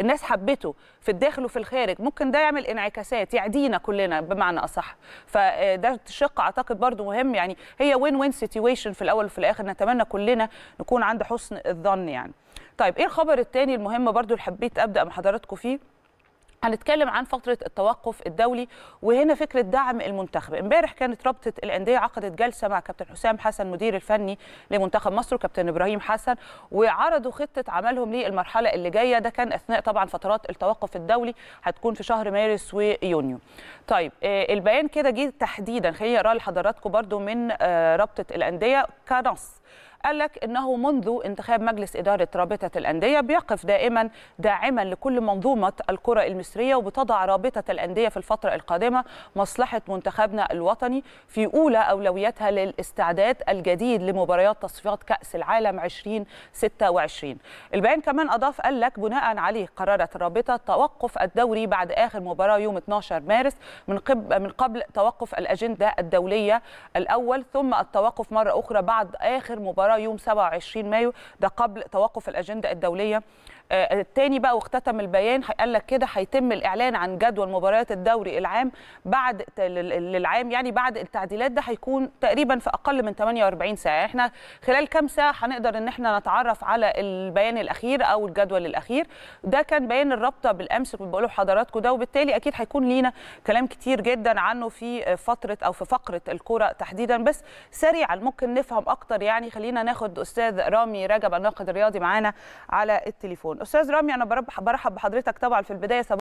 الناس حبته في الداخل وفي الخارج ممكن ده يعمل انعكاسات يعدينا كلنا بمعنى اصح فده آه، شق اعتقد برضو مهم يعني هي وين وين سيتويشن في الاول وفي الاخر نتمنى كلنا نكون عند حسن الظن يعني طيب ايه الخبر الثاني المهم برضو اللي حبيت ابدا مع حضراتكم فيه هنتكلم عن فترة التوقف الدولي وهنا فكرة دعم المنتخب، امبارح كانت رابطة الأندية عقدت جلسة مع كابتن حسام حسن مدير الفني لمنتخب مصر وكابتن إبراهيم حسن وعرضوا خطة عملهم للمرحلة اللي جاية ده كان أثناء طبعا فترات التوقف الدولي هتكون في شهر مارس ويونيو. طيب آه، البيان كده جه تحديدا خليني أقرأ لحضراتكم برضو من آه، رابطة الأندية كنص قال لك انه منذ انتخاب مجلس اداره رابطه الانديه بيقف دائما داعما لكل منظومه الكره المصريه وبتضع رابطه الانديه في الفتره القادمه مصلحه منتخبنا الوطني في اولى اولوياتها للاستعداد الجديد لمباريات تصفيات كاس العالم 2026 البيان كمان اضاف قال لك بناء عليه قررت الرابطه توقف الدوري بعد اخر مباراه يوم 12 مارس من قبل من قبل توقف الاجنده الدوليه الاول ثم التوقف مره اخرى بعد اخر مباراه الوزراء يوم 27 مايو ده قبل توقف الاجنده الدوليه آه، الثاني بقى واختتم البيان قال لك كده هيتم الاعلان عن جدول مباريات الدوري العام بعد للعام يعني بعد التعديلات ده هيكون تقريبا في اقل من 48 ساعه احنا خلال كام ساعه هنقدر ان احنا نتعرف على البيان الاخير او الجدول الاخير ده كان بيان الرابطه بالامس كنت بقوله لحضراتكم ده وبالتالي اكيد هيكون لينا كلام كتير جدا عنه في فتره او في فقره الكوره تحديدا بس سريعا ممكن نفهم اكتر يعني خلينا ناخد استاذ رامي رجب الناقد الرياضي معانا على التليفون استاذ رامي انا برحب بحضرتك طبعا في البدايه